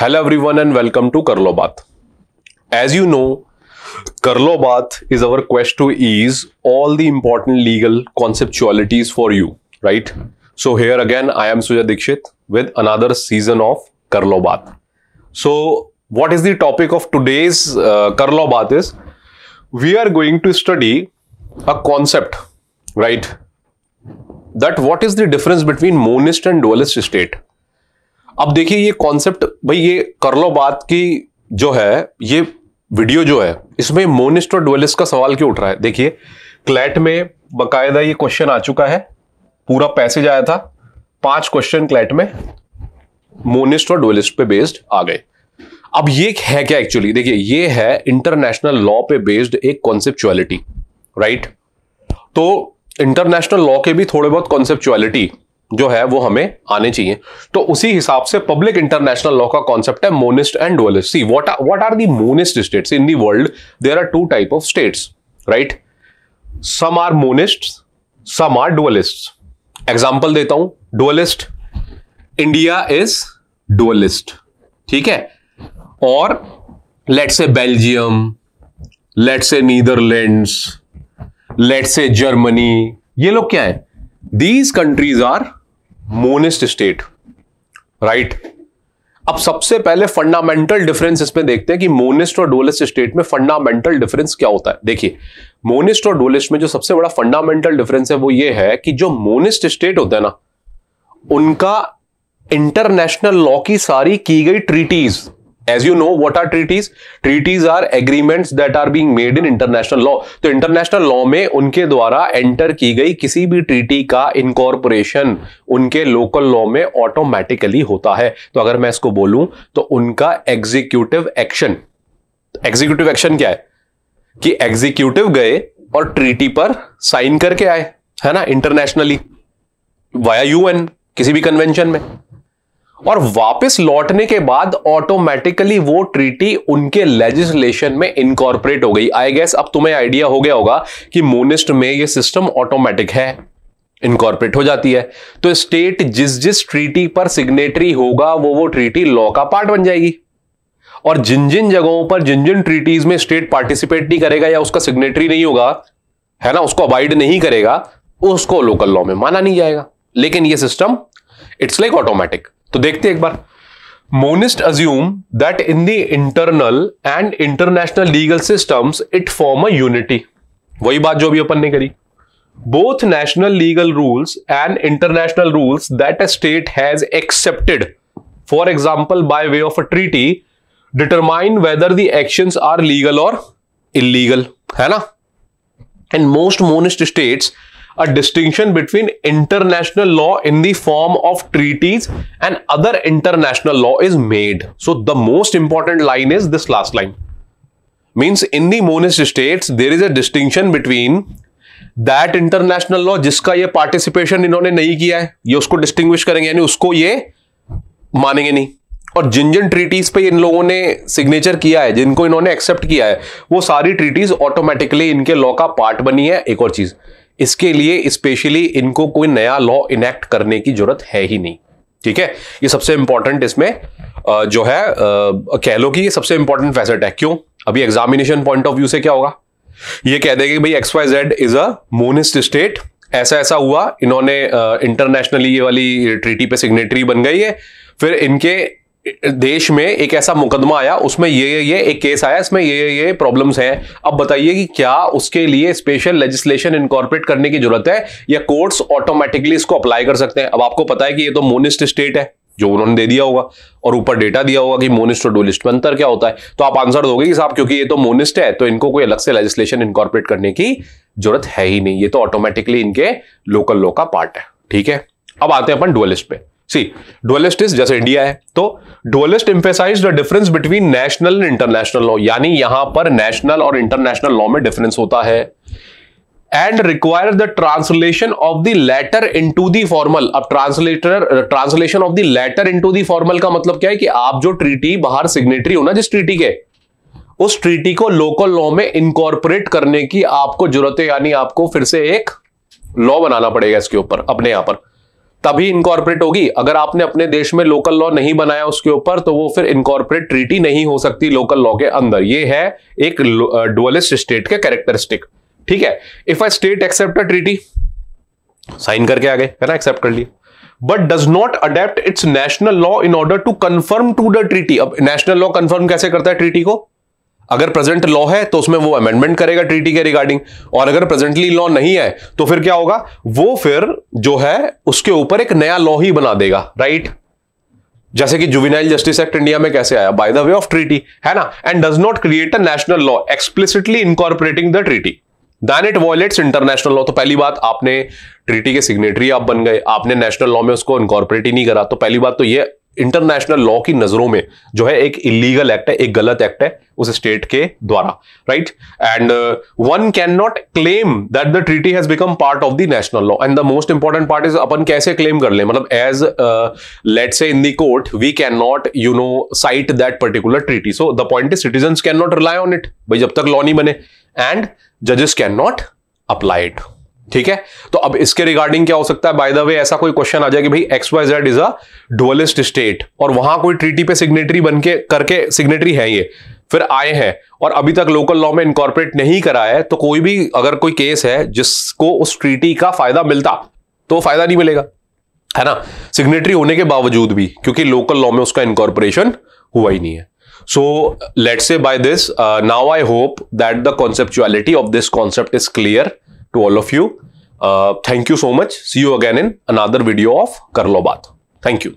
Hello everyone and welcome to Karlo As you know, Karlo is our quest to ease all the important legal conceptualities for you, right? So here again, I am Suja Dikshit with another season of Karlo So what is the topic of today's uh, is, we are going to study a concept, right? That what is the difference between monist and dualist state? अब देखिए ये concept भाई ये कर लो बात की जो है ये वीडियो जो है इसमें मोनिस्ट और डुअलिस्ट का सवाल क्यों उठ रहा है देखिए क्लैट में बकायदा ये क्वेश्चन आ चुका है पूरा पैसेज आया था पांच क्वेश्चन क्लैट में मोनिस्ट और डुअलिस्ट पे बेस्ड आ गए अब ये है क्या एक्चुअली देखिए ये है इंटरनेशनल लॉ पे बेस्ड एक कॉन्सेप्चुअलिटी राइट तो इंटरनेशनल लॉ के भी थोड़े बहुत कॉन्सेप्चुअलिटी जो है वो हमें आने चाहिए तो उसी हिसाब से पब्लिक इंटरनेशनल लॉ का कॉन्सेप्ट है monist and dualist see what are what are the monist states in the world there are two type of states right some are monist some are dualist example देता हूं dualist India is dualist ठीक है और let say Belgium let say Netherlands let say Germany ये लोग क्या है these countries are monist state right अब सबसे पहले फंडामेंटल डिफरेंस इसमें देखते हैं कि मोनिस्ट और डोलिस्ट स्टेट में फंडामेंटल डिफरेंस क्या होता है देखिए मोनिस्ट और डोलिस्ट में जो सबसे बड़ा फंडामेंटल डिफरेंस है वो ये है कि जो मोनिस्ट स्टेट होते हैं ना उनका इंटरनेशनल लॉ की सारी की गई treaties as you know what are treaties treaties are agreements that are being made in international law तो इंटरनेशनल लॉ में उनके द्वारा एंटर की गई किसी भी ट्रीटी का इनकॉर्पोरेशन उनके लोकल लॉ में ऑटोमेटिकली होता है तो अगर मैं इसको बोलूं तो उनका एग्जीक्यूटिव एक्शन एग्जीक्यूटिव एक्शन क्या है कि एग्जीक्यूटिव गए और ट्रीटी पर साइन करके आए है ना इंटरनेशनली वाया एन किसी भी कन्वेंशन में और वापस लौटने के बाद ऑटोमेटिकली वो ट्रीटी उनके लेजिस्लेशन में इनकॉर्पोरेट हो गई आई गेस अब तुम्हें आइडिया हो गया होगा कि मोनिस्ट में ये सिस्टम ऑटोमेटिक है इनकॉर्पोरेट हो जाती है तो स्टेट जिस जिस ट्रीटी पर सिग्नेटरी होगा वो वो ट्रीटी लॉ का पार्ट बन जाएगी और जिन जिन जगहों पर जिन जिन ट्रीटीज में स्टेट पार्टिसिपेट नहीं करेगा या उसका सिग्नेटरी नहीं होगा है ना उसको अवॉइड नहीं करेगा उसको लोकल लॉ में माना नहीं जाएगा लेकिन ये सिस्टम इट्स लाइक ऑटोमेटिक तो देखते एक बार monist assume that in the internal and international legal systems it form a unity वही बात जो अभी अपन ने करी both national legal rules and international rules that a state has accepted for example by way of a treaty determine whether the action are legal और illegal है ना and most monist states a distinction between international law in the form of treaties and other international law is made. So the most important line is this last line. Means in the monist states, there is a distinction between that international law जिसका ये participation इन्होंने नहीं किया है ये उसको distinguish करेंगे यानी उसको ये मानेंगे नहीं और जिन जिन ट्रीटीज पे इन लोगों ने सिग्नेचर किया है जिनको इन्होंने एक्सेप्ट किया है वो सारी ट्रीटीज ऑटोमेटिकली इनके लॉ का पार्ट बनी है एक और चीज इसके लिए स्पेशली इनको कोई नया लॉ इनेक्ट करने की जरूरत है ही नहीं ठीक है ये सबसे इंपॉर्टेंट इसमें जो है कह लो कि ये सबसे इंपॉर्टेंट फैसेट है क्यों अभी एग्जामिनेशन पॉइंट ऑफ व्यू से क्या होगा ये कह देंगे भाई X Y Z is a monist state ऐसा ऐसा हुआ इन्होंने इंटरनेशनली ये वाली ट्रीटी पे सिग्नेटरी बन गई है फिर इनके देश में एक ऐसा मुकदमा आया उसमें ये ये एक केस आया इसमें ये ये प्रॉब्लम्स हैं अब बताइए कि क्या उसके लिए स्पेशल लेजिस्लेशन इनकॉर्पोरेट करने की जरूरत है या कोर्ट्स ऑटोमेटिकली इसको अप्लाई कर सकते हैं अब आपको पता है कि ये तो मोनिस्ट स्टेट है जो उन्होंने दे दिया होगा और ऊपर डेटा दिया होगा कि मोनिस्ट और डुलिस्ट में अंतर क्या होता है तो आप आंसर दोगे कि साहब क्योंकि ये तो मोनिस्ट है तो इनको कोई अलग से लेजिस्लेशन इनकॉर्पोरेट करने की जरूरत है ही नहीं ये तो ऑटोमेटिकली इनके लोकल लॉ का पार्ट है ठीक है अब आते हैं अपन डुअलिस्ट पे सी डुअलिस्ट इज जैसे इंडिया है तो dualist emphasise the difference between national and international law यानी यहां पर नेशनल और इंटरनेशनल लॉ में डिफरेंस होता है and require the translation of the latter into formal अब translator translation of the latter into formal का मतलब क्या है कि आप जो ट्रीटी बाहर सिग्नेटरी हो ना जिस ट्रीटी के उस ट्रीटी को लोकल लॉ में इंकॉर्पोरेट करने की आपको जरूरत है यानी आपको फिर से एक लॉ बनाना पड़ेगा इसके ऊपर अपने यहां पर तभी इनकॉर्पोरेट होगी अगर आपने अपने देश में लोकल लॉ नहीं बनाया उसके ऊपर तो वो फिर इनकॉर्पोरेट ट्रीटी नहीं हो सकती लोकल लॉ के अंदर ये है एक डुअलिस्ट स्टेट के कैरेक्टरिस्टिक ठीक है if I state accept treaty sign करके आ गए है ना एक्सेप्ट कर लिया but does not adapt its national law in order to conform to the treaty अब नेशनल लॉ कन्फर्म कैसे करता है ट्रीटी को अगर प्रेजेंट लॉ है तो उसमें वो अमेंडमेंट करेगा ट्रीटी के रिगार्डिंग और अगर प्रेजेंटली लॉ नहीं है तो फिर क्या होगा वो फिर जो है उसके ऊपर एक नया लॉ ही बना देगा राइट जैसे कि जुविनाइल जस्टिस एक्ट इंडिया में कैसे आया by the way of treaty है ना and does not create a national law explicitly incorporating the treaty then it violates international law तो पहली बात आपने ट्रीटी के सिग्नेटरी आप बन गए आपने नेशनल लॉ में उसको इनकॉर्पोरेट ही नहीं करा तो पहली बात तो ये इंटरनेशनल लॉ की नजरों में जो है एक इलीगल एक्ट है एक गलत एक्ट है उस स्टेट के द्वारा right and one can not claim that the treaty has become part of the national law and the most important part is अपन कैसे क्लेम कर ले मतलब as let say in the court we can not you know cite that particular treaty so the point is citizen can not rely on it भाई जब तक law नहीं बने एंड जजेस कैन नॉट अप्लाई इट ठीक है तो अब इसके रिगार्डिंग क्या हो सकता है बाय द वे ऐसा कोई क्वेश्चन आ जाए कि भाई X Y Z is a dualist state और वहां कोई ट्रीटी पे सिग्नेटरी बन के करके सिग्नेटरी है ये फिर आए हैं और अभी तक लोकल लॉ में इनकॉर्पोरेट नहीं करा है तो कोई भी अगर कोई केस है जिसको उस ट्रीटी का फायदा मिलता तो फायदा नहीं मिलेगा है ना सिग्नेटरी होने के बावजूद भी क्योंकि लोकल लॉ में उसका इनकॉर्पोरेशन हुआ ही नहीं है so let's say bye this now I hope that the conceptuality of this concept is clear to all of you thank you so much see you again in another video ऑफ कर लो बात thank you